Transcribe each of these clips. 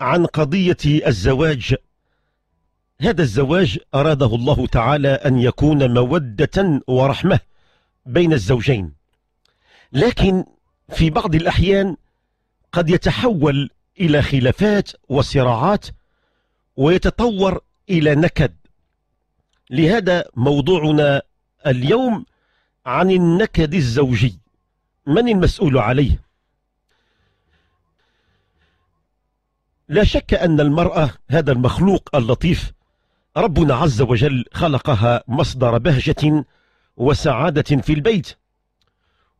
عن قضية الزواج هذا الزواج أراده الله تعالى أن يكون مودة ورحمة بين الزوجين لكن في بعض الأحيان قد يتحول إلى خلافات وصراعات ويتطور إلى نكد لهذا موضوعنا اليوم عن النكد الزوجي من المسؤول عليه لا شك أن المرأة هذا المخلوق اللطيف ربنا عز وجل خلقها مصدر بهجة وسعادة في البيت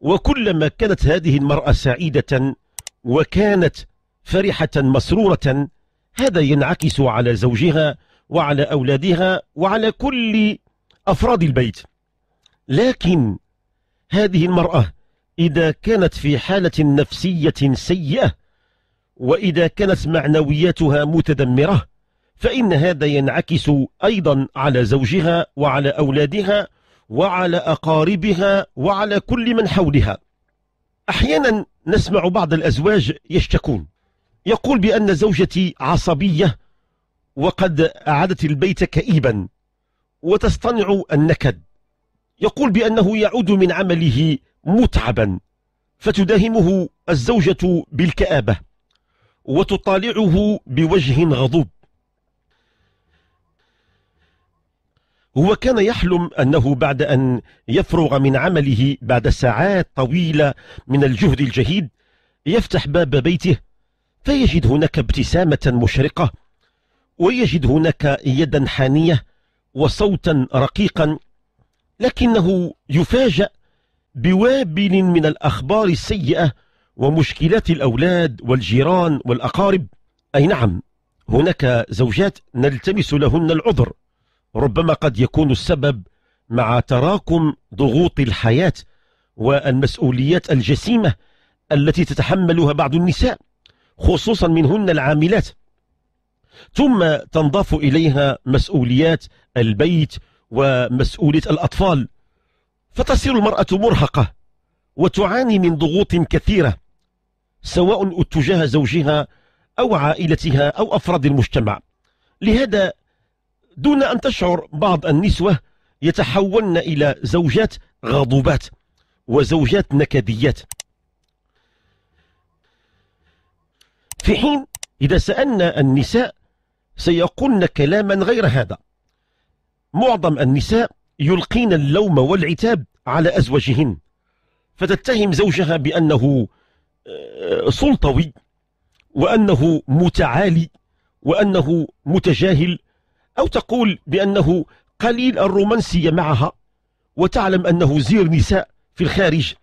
وكلما كانت هذه المرأة سعيدة وكانت فرحة مسرورة هذا ينعكس على زوجها وعلى أولادها وعلى كل أفراد البيت لكن هذه المرأة إذا كانت في حالة نفسية سيئة وإذا كانت معنوياتها متدمرة فإن هذا ينعكس أيضا على زوجها وعلى أولادها وعلى أقاربها وعلى كل من حولها أحيانا نسمع بعض الأزواج يشتكون يقول بأن زوجتي عصبية وقد أعادت البيت كئيبا وتصطنع النكد يقول بأنه يعود من عمله متعبا فتداهمه الزوجة بالكآبة وتطالعه بوجه غضوب هو كان يحلم أنه بعد أن يفرغ من عمله بعد ساعات طويلة من الجهد الجهيد يفتح باب بيته فيجد هناك ابتسامة مشرقة ويجد هناك يدا حانية وصوتا رقيقا لكنه يفاجأ بوابل من الأخبار السيئة ومشكلات الأولاد والجيران والأقارب أي نعم هناك زوجات نلتمس لهن العذر ربما قد يكون السبب مع تراكم ضغوط الحياة والمسؤوليات الجسيمة التي تتحملها بعض النساء خصوصا منهن العاملات ثم تنضاف إليها مسؤوليات البيت ومسؤولية الأطفال فتصير المرأة مرهقة وتعاني من ضغوط كثيرة سواء تجاه زوجها أو عائلتها أو أفراد المجتمع لهذا دون أن تشعر بعض النسوة يتحولن إلى زوجات غضوبات وزوجات نكديات في حين إذا سألنا النساء سيقولن كلاما غير هذا معظم النساء يلقين اللوم والعتاب على أزواجهن فتتهم زوجها بأنه آه، سلطوي وأنه متعالي وأنه متجاهل أو تقول بأنه قليل الرومانسية معها وتعلم أنه زير نساء في الخارج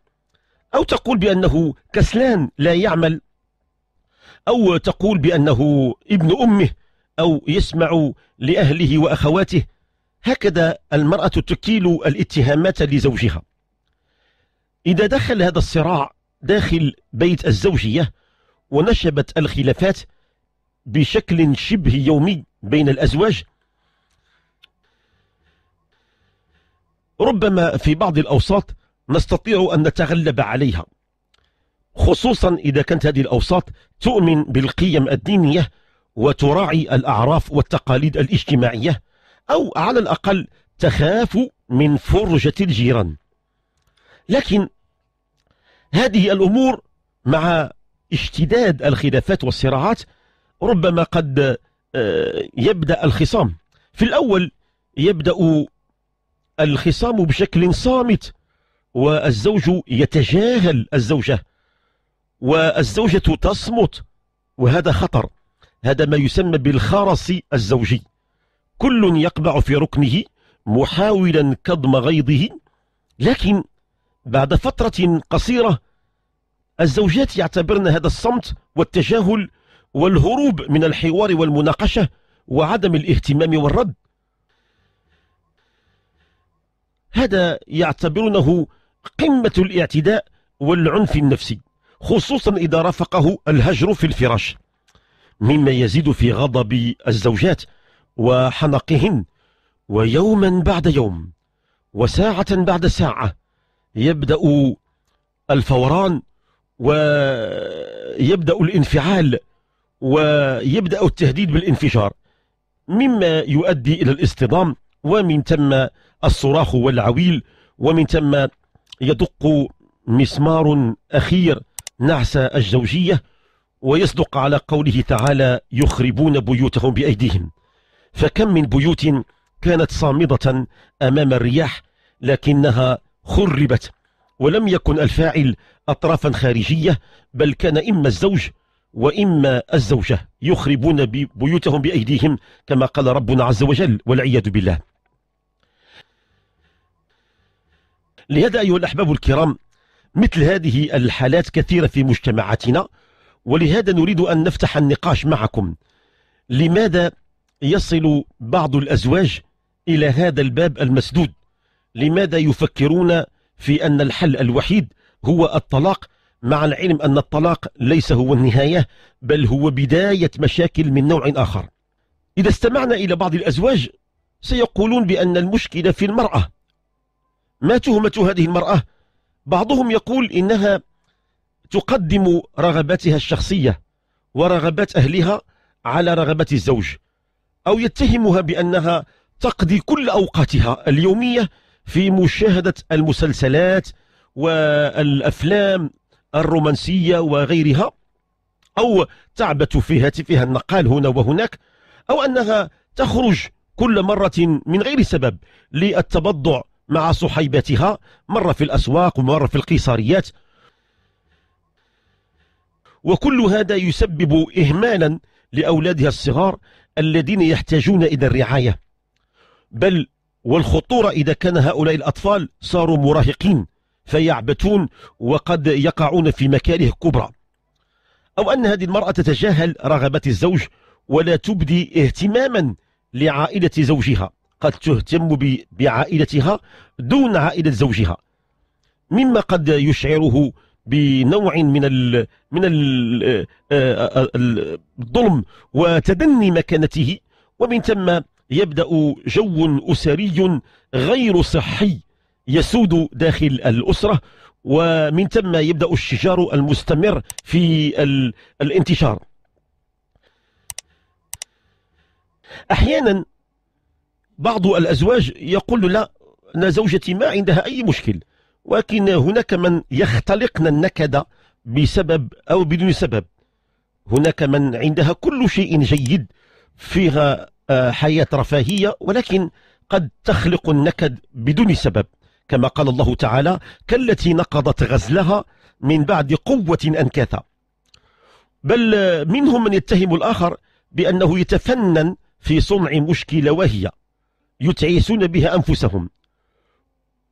أو تقول بأنه كسلان لا يعمل أو تقول بأنه ابن أمه أو يسمع لأهله وأخواته هكذا المرأة تكيل الاتهامات لزوجها إذا دخل هذا الصراع داخل بيت الزوجية ونشبت الخلافات بشكل شبه يومي بين الأزواج ربما في بعض الأوساط نستطيع أن نتغلب عليها خصوصا إذا كانت هذه الأوساط تؤمن بالقيم الدينية وتراعي الأعراف والتقاليد الاجتماعية أو على الأقل تخاف من فرجة الجيران لكن هذه الأمور مع اشتداد الخلافات والصراعات ربما قد آه، يبدأ الخصام في الأول يبدأ الخصام بشكل صامت والزوج يتجاهل الزوجة والزوجة تصمت وهذا خطر هذا ما يسمى بالخرس الزوجي كل يقبع في ركنه محاولا كظم غيظه لكن بعد فترة قصيرة الزوجات يعتبرن هذا الصمت والتجاهل والهروب من الحوار والمناقشة وعدم الاهتمام والرد هذا يعتبرونه قمة الاعتداء والعنف النفسي خصوصا إذا رافقه الهجر في الفراش مما يزيد في غضب الزوجات وحنقهن ويوما بعد يوم وساعة بعد ساعة يبدأ الفوران ويبدأ الانفعال ويبدأ التهديد بالانفجار مما يؤدي إلى الاصطدام ومن ثم الصراخ والعويل ومن ثم يدق مسمار أخير نعس الزوجية ويصدق على قوله تعالى يخربون بيوتهم بأيديهم فكم من بيوت كانت صامدة أمام الرياح لكنها خربت ولم يكن الفاعل أطرافا خارجية بل كان إما الزوج وإما الزوجة يخربون بيوتهم بأيديهم كما قال ربنا عز وجل والعياذ بالله لهذا أيها الأحباب الكرام مثل هذه الحالات كثيرة في مجتمعاتنا ولهذا نريد أن نفتح النقاش معكم لماذا يصل بعض الأزواج إلى هذا الباب المسدود لماذا يفكرون في أن الحل الوحيد هو الطلاق مع العلم أن الطلاق ليس هو النهاية بل هو بداية مشاكل من نوع آخر إذا استمعنا إلى بعض الأزواج سيقولون بأن المشكلة في المرأة ما تهمة هذه المرأة؟ بعضهم يقول إنها تقدم رغباتها الشخصية ورغبات أهلها على رغبات الزوج أو يتهمها بأنها تقضي كل أوقاتها اليومية في مشاهدة المسلسلات والأفلام الرومانسية وغيرها أو تعبث في هاتفها النقال هنا وهناك أو أنها تخرج كل مرة من غير سبب للتبضع مع صحيباتها مرة في الأسواق ومرة في القيصريات وكل هذا يسبب إهمالا لأولادها الصغار الذين يحتاجون إلى الرعاية بل والخطورة إذا كان هؤلاء الأطفال صاروا مراهقين فيعبثون وقد يقعون في مكاره كبرى أو أن هذه المرأة تتجاهل رغبات الزوج ولا تبدي اهتماما لعائلة زوجها قد تهتم بعائلتها دون عائلة زوجها مما قد يشعره بنوع من الـ من آه، آه، آه، الظلم وتدني مكانته ومن ثم يبدأ جو أسري غير صحي يسود داخل الأسرة ومن ثم يبدأ الشجار المستمر في الانتشار أحيانا بعض الأزواج يقول لا أن زوجتي ما عندها أي مشكل ولكن هناك من يختلقن النكد بسبب أو بدون سبب هناك من عندها كل شيء جيد فيها آه، حياة رفاهية ولكن قد تخلق النكد بدون سبب كما قال الله تعالى كالتي نقضت غزلها من بعد قوة أنكاثا بل منهم من يتهم الآخر بأنه يتفنن في صنع مشكلة وهي يتعيسون بها أنفسهم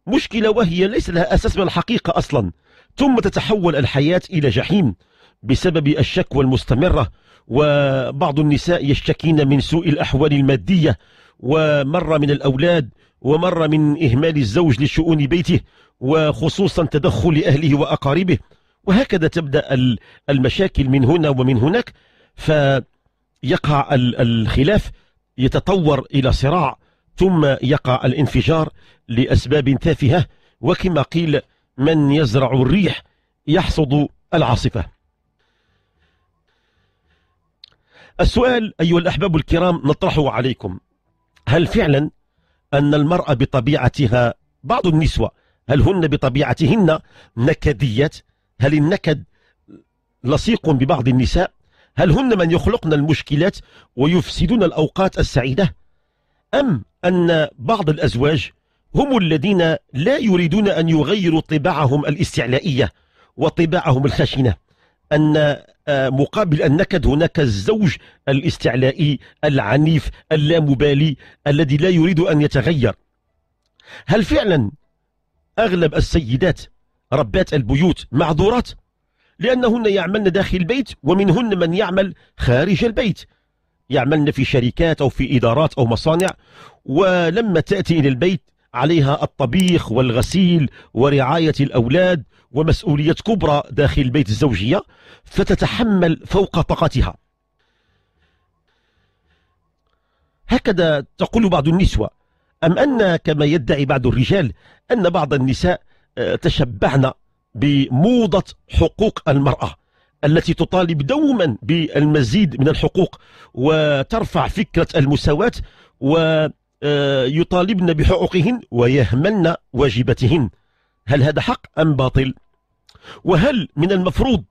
مشكلة وهي ليس لها أساس من الحقيقة أصلا ثم تتحول الحياة إلى جحيم بسبب الشكوى المستمرة وبعض النساء يشتكين من سوء الأحوال المادية ومرة من الأولاد ومرة من إهمال الزوج لشؤون بيته وخصوصا تدخل أهله وأقاربه وهكذا تبدأ المشاكل من هنا ومن هناك فيقع الخلاف يتطور إلى صراع ثم يقع الانفجار لأسباب تافهة وكما قيل من يزرع الريح يحصد العاصفة السؤال أيها الأحباب الكرام نطرحه عليكم هل فعلا أن المرأة بطبيعتها بعض النسوة هل هن بطبيعتهن نكديات هل النكد لصيق ببعض النساء هل هن من يخلقن المشكلات ويفسدون الأوقات السعيدة أم أن بعض الأزواج هم الذين لا يريدون أن يغيروا طباعهم الاستعلائية وطباعهم الخشنة أن آه، مقابل النكد هناك الزوج الاستعلائي العنيف اللامبالي الذي لا يريد أن يتغير هل فعلا أغلب السيدات ربات البيوت معذورات لأنهن يعملن داخل البيت ومنهن من يعمل خارج البيت يعملن في شركات أو في إدارات أو مصانع ولما تأتي إلى البيت عليها الطبيخ والغسيل ورعاية الأولاد ومسؤولية كبرى داخل البيت الزوجية فتتحمل فوق طاقتها هكذا تقول بعض النسوة أم أن كما يدعي بعض الرجال أن بعض النساء آه، تشبعن بموضة حقوق المرأة التي تطالب دوما بالمزيد من الحقوق وترفع فكرة المساواة و آه، يطالبن بحقوقهن ويهملن واجباتهن هل هذا حق أم باطل وهل من المفروض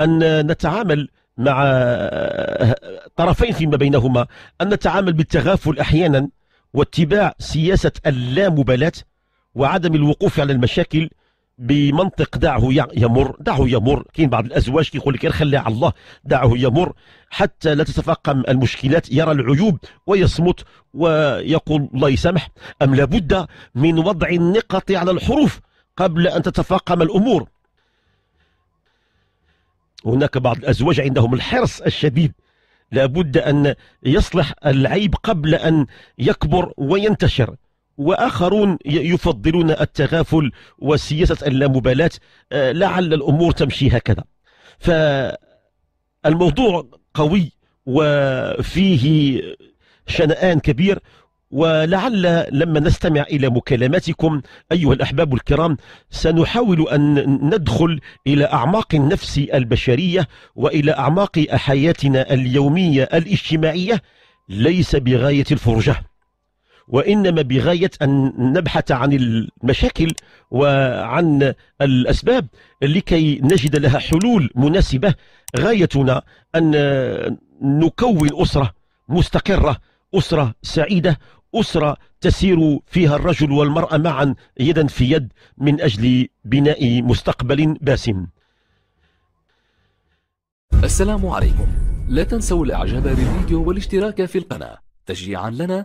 أن نتعامل مع آه، طرفين فيما بينهما أن نتعامل بالتغافل أحيانا واتباع سياسة اللامبالاة وعدم الوقوف على المشاكل بمنطق دعه يمر دعه يمر كاين بعض الازواج كيقول لك على الله دعه يمر حتى لا تتفاقم المشكلات يرى العيوب ويصمت ويقول الله يسامح ام لابد من وضع النقط على الحروف قبل ان تتفاقم الامور هناك بعض الازواج عندهم الحرص الشديد لابد ان يصلح العيب قبل ان يكبر وينتشر وآخرون يفضلون التغافل وسياسة اللامبالاة آه، لعل الأمور تمشي هكذا فالموضوع قوي وفيه شنآن كبير ولعل لما نستمع إلى مكالماتكم أيها الأحباب الكرام سنحاول أن ندخل إلى أعماق النفس البشرية وإلى أعماق حياتنا اليومية الاجتماعية ليس بغاية الفرجة وإنما بغاية أن نبحث عن المشاكل وعن الأسباب لكي نجد لها حلول مناسبة غايتنا أن نكون أسرة مستقرة أسرة سعيدة أسرة تسير فيها الرجل والمرأة معا يدا في يد من أجل بناء مستقبل باسم السلام عليكم لا تنسوا الإعجاب بالفيديو والاشتراك في القناة تشجيعا لنا